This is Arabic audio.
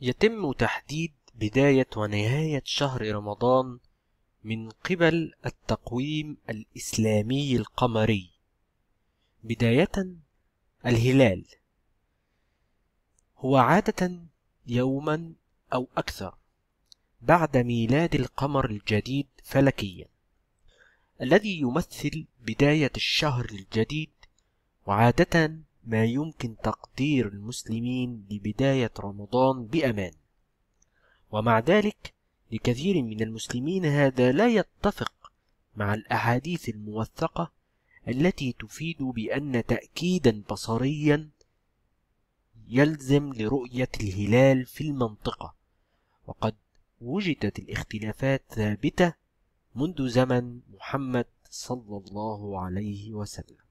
يتم تحديد بداية ونهاية شهر رمضان من قبل التقويم الإسلامي القمري بداية الهلال هو عادة يوما أو أكثر بعد ميلاد القمر الجديد فلكيا الذي يمثل بداية الشهر الجديد وعادة ما يمكن تقدير المسلمين لبداية رمضان بأمان ومع ذلك لكثير من المسلمين هذا لا يتفق مع الأحاديث الموثقة التي تفيد بأن تأكيدا بصريا يلزم لرؤية الهلال في المنطقة وقد وجدت الاختلافات ثابتة منذ زمن محمد صلى الله عليه وسلم